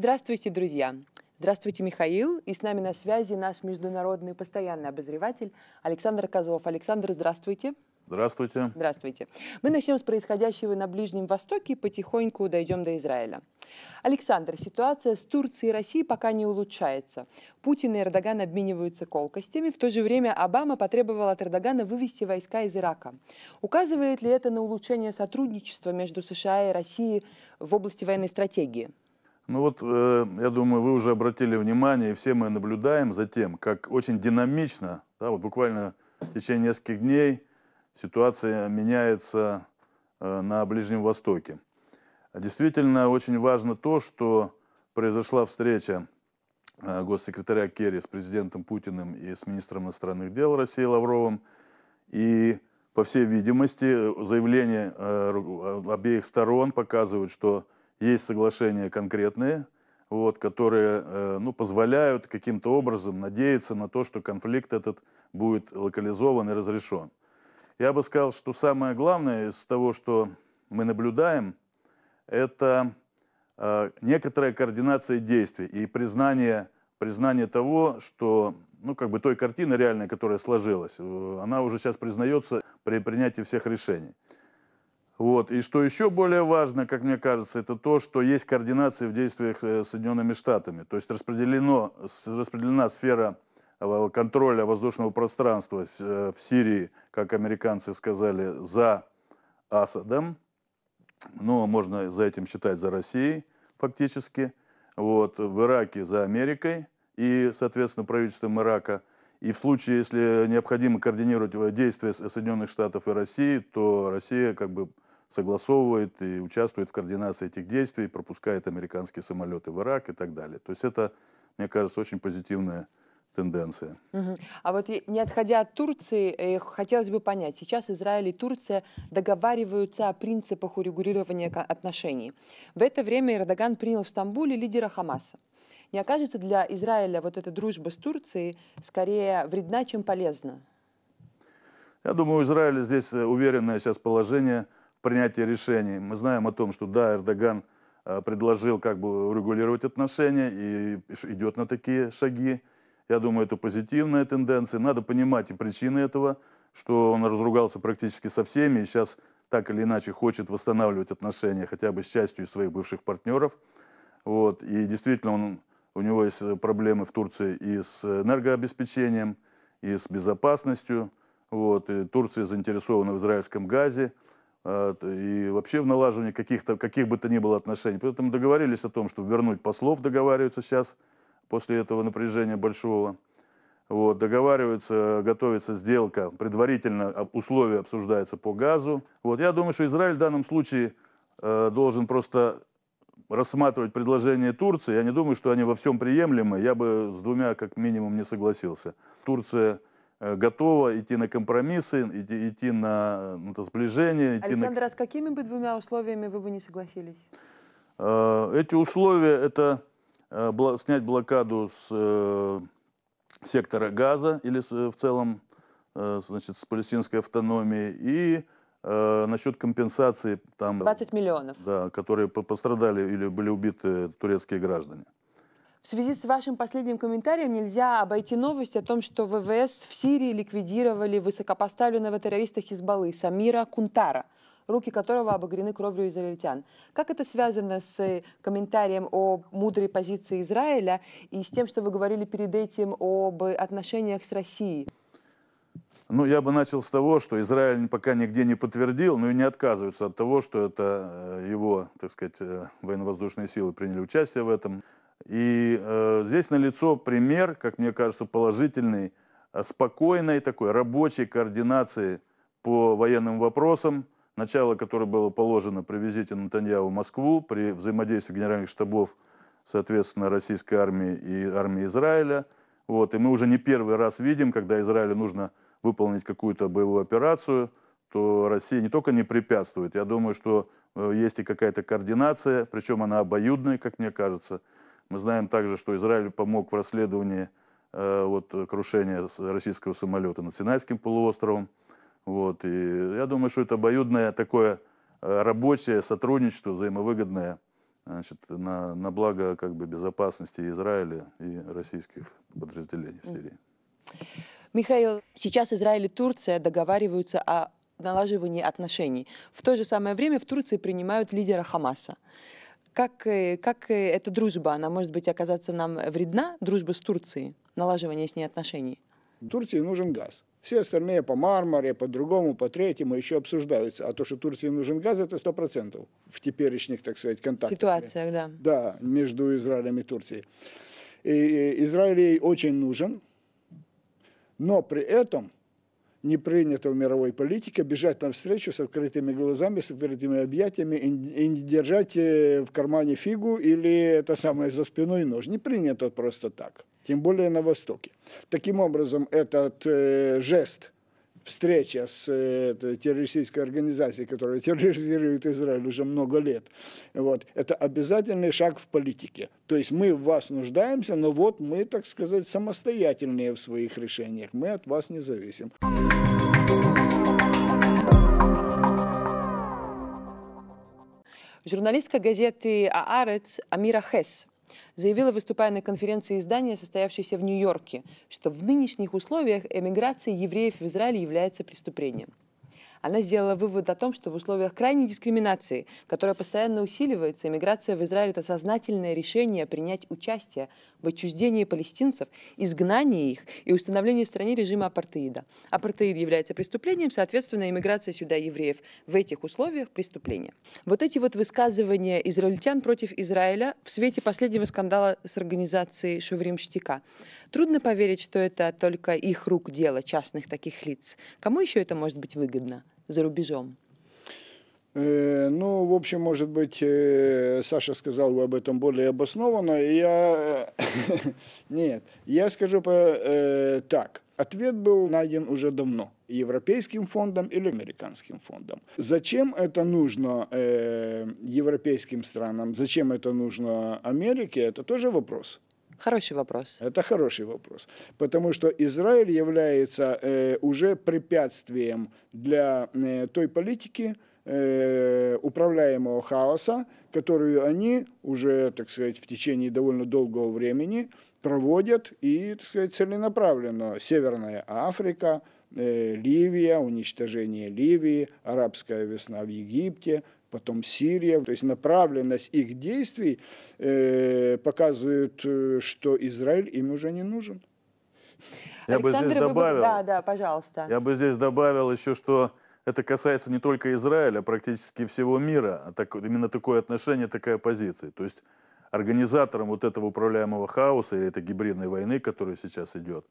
Здравствуйте, друзья! Здравствуйте, Михаил! И с нами на связи наш международный постоянный обозреватель Александр Козлов. Александр, здравствуйте! Здравствуйте! Здравствуйте! Мы начнем с происходящего на Ближнем Востоке и потихоньку дойдем до Израиля. Александр, ситуация с Турцией и Россией пока не улучшается. Путин и Эрдоган обмениваются колкостями. В то же время Обама потребовал от Эрдогана вывести войска из Ирака. Указывает ли это на улучшение сотрудничества между США и Россией в области военной стратегии? Ну вот, э, я думаю, вы уже обратили внимание, и все мы наблюдаем за тем, как очень динамично, да, вот буквально в течение нескольких дней ситуация меняется э, на Ближнем Востоке. Действительно, очень важно то, что произошла встреча э, госсекретаря Керри с президентом Путиным и с министром иностранных дел России Лавровым. И, по всей видимости, э, заявления э, э, обеих сторон показывают, что есть соглашения конкретные, вот, которые э, ну, позволяют каким-то образом надеяться на то, что конфликт этот будет локализован и разрешен. Я бы сказал, что самое главное из того, что мы наблюдаем, это э, некоторая координация действий и признание, признание того, что ну, как бы той картины реальной, которая сложилась, э, она уже сейчас признается при принятии всех решений. Вот. И что еще более важно, как мне кажется, это то, что есть координация в действиях э, с Соединенными Штатами. То есть распределено, распределена сфера э, контроля воздушного пространства э, в Сирии, как американцы сказали, за Асадом. но ну, можно за этим считать за Россией фактически. Вот. В Ираке за Америкой и, соответственно, правительством Ирака – и в случае, если необходимо координировать действия Соединенных Штатов и России, то Россия как бы согласовывает и участвует в координации этих действий, пропускает американские самолеты в Ирак и так далее. То есть это, мне кажется, очень позитивная тенденция. Угу. А вот не отходя от Турции, э, хотелось бы понять, сейчас Израиль и Турция договариваются о принципах урегулирования отношений. В это время Эрдоган принял в Стамбуле лидера Хамаса. Не окажется для Израиля вот эта дружба с Турцией скорее вредна, чем полезна? Я думаю, у Израиля здесь э, уверенное сейчас положение – принятия решений. Мы знаем о том, что да, Эрдоган э, предложил как бы урегулировать отношения и идет на такие шаги. Я думаю, это позитивная тенденция. Надо понимать и причины этого, что он разругался практически со всеми и сейчас так или иначе хочет восстанавливать отношения хотя бы с частью своих бывших партнеров. Вот. И действительно, он, у него есть э, проблемы в Турции и с энергообеспечением, и с безопасностью. Вот. И Турция заинтересована в израильском газе. А, и вообще в налаживании каких-то, каких бы то ни было отношений. Поэтому договорились о том, чтобы вернуть послов, договариваются сейчас, после этого напряжения большого. Вот, договариваются, готовится сделка, предварительно условия обсуждаются по газу. Вот, я думаю, что Израиль в данном случае э, должен просто рассматривать предложение Турции. Я не думаю, что они во всем приемлемы. Я бы с двумя как минимум не согласился. Турция Э, готова идти на компромиссы, идти, идти на это сближение. Идти Александр, на... а с какими бы двумя условиями вы бы не согласились? Э, эти условия – это э, снять блокаду с сектора газа или в целом значит, с палестинской автономии и насчет компенсации там 20 миллионов, да, которые пострадали или были убиты турецкие граждане. В связи с вашим последним комментарием нельзя обойти новость о том, что ВВС в Сирии ликвидировали высокопоставленного террориста Хизбаллы Самира Кунтара, руки которого обогрены кровью израильтян. Как это связано с э, комментарием о мудрой позиции Израиля и с тем, что вы говорили перед этим об отношениях с Россией? Ну, я бы начал с того, что Израиль пока нигде не подтвердил, но и не отказывается от того, что это э, его, так сказать, э, военно-воздушные силы приняли участие в этом. И э, здесь налицо пример, как мне кажется, положительный, э, спокойной такой рабочей координации по военным вопросам, начало которой было положено при визите Натаньяу в Москву, при взаимодействии генеральных штабов, соответственно, российской армии и армии Израиля. Вот. И мы уже не первый раз видим, когда Израилю нужно выполнить какую-то боевую операцию, то Россия не только не препятствует, я думаю, что э, есть и какая-то координация, причем она обоюдная, как мне кажется. Мы знаем также, что Израиль помог в расследовании э, вот, крушения российского самолета над Синайским полуостровом. Вот, и я думаю, что это обоюдное такое э, рабочее сотрудничество, взаимовыгодное значит, на, на благо как бы, безопасности Израиля и российских подразделений в Сирии. Михаил, сейчас Израиль и Турция договариваются о налаживании отношений. В то же самое время в Турции принимают лидера Хамаса. Как, э, как э, эта дружба, она может быть оказаться нам э, вредна, дружба с Турцией, налаживание с ней отношений? Турции нужен газ. Все остальные по Мармаре, по другому, по третьему еще обсуждаются. А то, что Турции нужен газ, это сто процентов в теперешних, так сказать, контактах. Ситуациях, да. Да, между Израилем и Турцией. И Израиль ей очень нужен, но при этом не принято в мировой политике бежать навстречу с открытыми глазами, с открытыми объятиями и не держать э, в кармане фигу или это самое за спиной нож. Не принято просто так, тем более на Востоке. Таким образом, этот э, жест встреча с э, террористической организацией, которая терроризирует Израиль уже много лет, вот, это обязательный шаг в политике. То есть мы в вас нуждаемся, но вот мы, так сказать, самостоятельные в своих решениях, мы от вас не зависим. Журналистка газеты «Аарец» Амира Хесс заявила, выступая на конференции издания, состоявшейся в Нью-Йорке, что в нынешних условиях эмиграция евреев в Израиль является преступлением она сделала вывод о том, что в условиях крайней дискриминации, которая постоянно усиливается, иммиграция в Израиль – это сознательное решение принять участие в отчуждении палестинцев, изгнании их и установлении в стране режима апартеида. Апартеид является преступлением, соответственно, иммиграция сюда евреев в этих условиях – преступление. Вот эти вот высказывания израильтян против Израиля в свете последнего скандала с организацией Шеврим Штика. Трудно поверить, что это только их рук дело частных таких лиц. Кому еще это может быть выгодно? за рубежом? Э, ну, в общем, может быть, э, Саша сказал бы об этом более обоснованно. Я... Э, нет, я скажу по... так. Ответ был найден уже давно. Европейским фондом или американским фондом. Зачем это нужно европейским странам? Зачем это нужно Америке? Это тоже вопрос. Хороший вопрос. Это хороший вопрос. Потому что Израиль является э, уже препятствием для э, той политики, э, управляемого хаоса, которую они уже, так сказать, в течение довольно долгого времени проводят и, так сказать, целенаправленно. Северная Африка, э, Ливия, уничтожение Ливии, арабская весна в Египте – потом Сирия. То есть направленность их действий э, показывает, э, что Израиль им уже не нужен. Я Александр, бы здесь добавил, бы... да, да, пожалуйста. Я бы здесь добавил еще, что это касается не только Израиля, а практически всего мира. так, именно такое отношение, такая позиция. То есть организатором вот этого управляемого хаоса или этой гибридной войны, которая сейчас идет,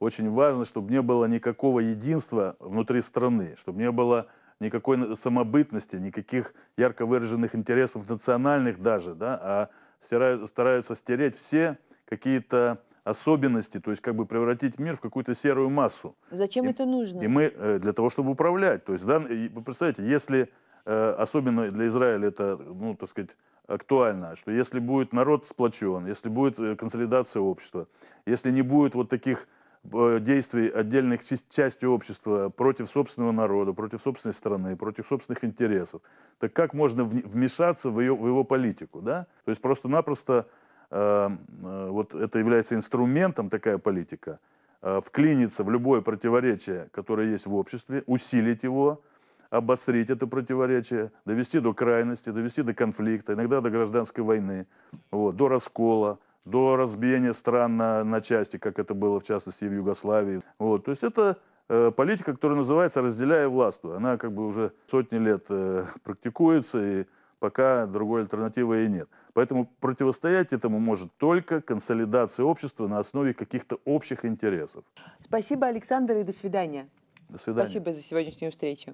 очень важно, чтобы не было никакого единства внутри страны, чтобы не было никакой самобытности, никаких ярко выраженных интересов национальных даже, да, а стирают, стараются стереть все какие-то особенности, то есть как бы превратить мир в какую-то серую массу. Зачем и, это нужно? И мы э, для того, чтобы управлять. То есть, да, вы представляете, если э, особенно для Израиля это, ну, так сказать, актуально, что если будет народ сплочен, если будет э, консолидация общества, если не будет вот таких Э, действий отдельных частей общества против собственного народа, против собственной страны, против собственных интересов, так как можно вмешаться в, ее, в его политику? Да? То есть просто-напросто э, э, вот это является инструментом, такая политика, э, вклиниться в любое противоречие, которое есть в обществе, усилить его, обострить это противоречие, довести до крайности, довести до конфликта, иногда до гражданской войны, вот, до раскола, до разбиения стран на, на части, как это было, в частности, в Югославии. Вот. То есть это э, политика, которая называется «разделяя власть». Она как бы уже сотни лет э, практикуется, и пока другой альтернативы и нет. Поэтому противостоять этому может только консолидация общества на основе каких-то общих интересов. Спасибо, Александр, и до свидания. До свидания. Спасибо за сегодняшнюю встречу.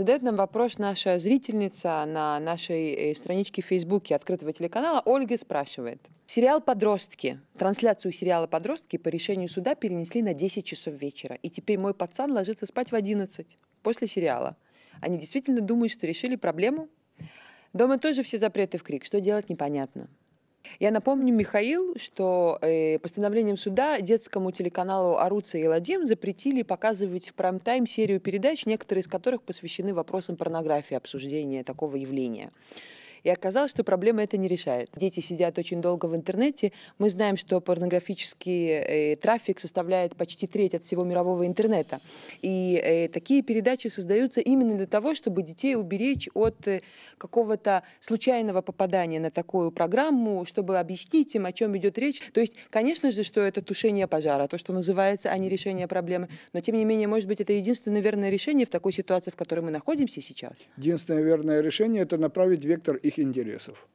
задает нам вопрос наша зрительница на нашей э, страничке в Фейсбуке открытого телеканала. Ольга спрашивает. Сериал «Подростки». Трансляцию сериала «Подростки» по решению суда перенесли на 10 часов вечера. И теперь мой пацан ложится спать в 11 после сериала. Они действительно думают, что решили проблему? Дома тоже все запреты в крик. Что делать, непонятно. Я напомню, Михаил, что э, постановлением суда детскому телеканалу «Аруца» и «Ладим» запретили показывать в прайм-тайм серию передач, некоторые из которых посвящены вопросам порнографии, обсуждения такого явления. И оказалось, что проблема это не решает. Дети сидят очень долго в интернете. Мы знаем, что порнографический э, трафик составляет почти треть от всего мирового интернета. И э, такие передачи создаются именно для того, чтобы детей уберечь от э, какого-то случайного попадания на такую программу, чтобы объяснить им, о чем идет речь. То есть, конечно же, что это тушение пожара, то, что называется, а не решение проблемы. Но, тем не менее, может быть, это единственное верное решение в такой ситуации, в которой мы находимся сейчас. Единственное верное решение – это направить вектор и их интересов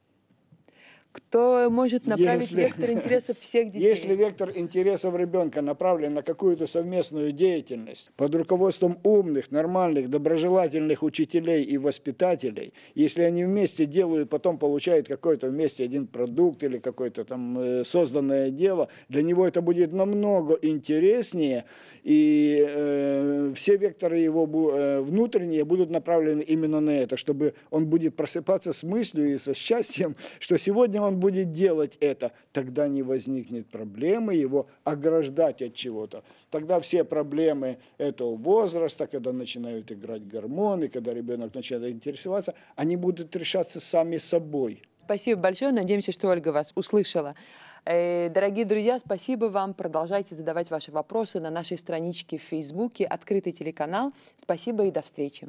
кто может направить если, вектор интересов всех детей. Если вектор интересов ребенка направлен на какую-то совместную деятельность под руководством умных, нормальных, доброжелательных учителей и воспитателей, если они вместе делают, потом получают какой-то вместе один продукт или какое-то там э, созданное дело, для него это будет намного интереснее, и э, все векторы его э, внутренние будут направлены именно на это, чтобы он будет просыпаться с мыслью и со счастьем, что сегодня он будет делать это, тогда не возникнет проблемы его ограждать от чего-то. Тогда все проблемы этого возраста, когда начинают играть гормоны, когда ребенок начинает интересоваться, они будут решаться сами собой. Спасибо большое. Надеемся, что Ольга вас услышала. Э, дорогие друзья, спасибо вам. Продолжайте задавать ваши вопросы на нашей страничке в Фейсбуке «Открытый телеканал». Спасибо и до встречи.